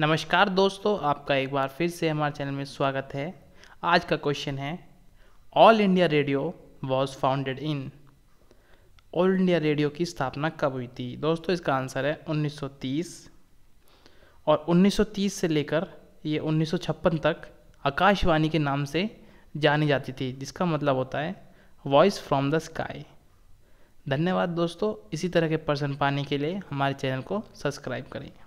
नमस्कार दोस्तों आपका एक बार फिर से हमारे चैनल में स्वागत है आज का क्वेश्चन है All India Radio was founded in All India Radio की स्थापना कब हुई थी दोस्तों इसका आंसर है 1930 और 1930 से लेकर ये 1956 तक आकाशवाणी के नाम से जानी जाती थी जिसका मतलब होता है वॉइस फ्रॉम द स्काई धन्यवाद दोस्तों इसी तरह के पर्सन पाने के लिए हमारे चैनल को सब्सक्राइब करें